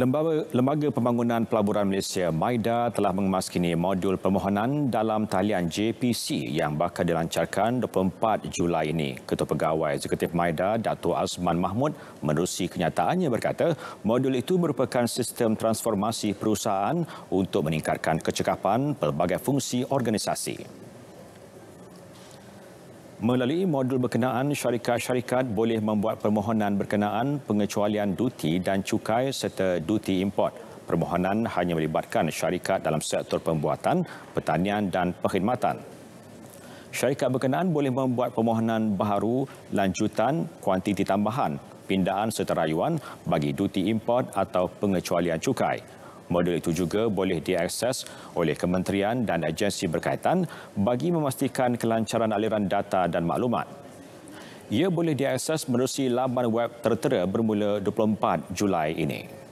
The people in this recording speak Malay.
Lembaga, Lembaga Pembangunan Pelaburan Malaysia Maida telah mengemaskini modul permohonan dalam talian JPC yang bakal dilancarkan 24 Julai ini. Ketua Pegawai Eksekutif Maida, Datuk Azman Mahmud menerusi kenyataannya berkata modul itu merupakan sistem transformasi perusahaan untuk meningkatkan kecekapan pelbagai fungsi organisasi. Melalui modul berkenaan, syarikat-syarikat boleh membuat permohonan berkenaan pengecualian duti dan cukai serta duti import. Permohonan hanya melibatkan syarikat dalam sektor pembuatan, pertanian dan perkhidmatan. Syarikat berkenaan boleh membuat permohonan baru, lanjutan, kuantiti tambahan, pindaan serta rayuan bagi duti import atau pengecualian cukai. Modul itu juga boleh diakses oleh kementerian dan agensi berkaitan bagi memastikan kelancaran aliran data dan maklumat. Ia boleh diakses menerusi laman web tertera bermula 24 Julai ini.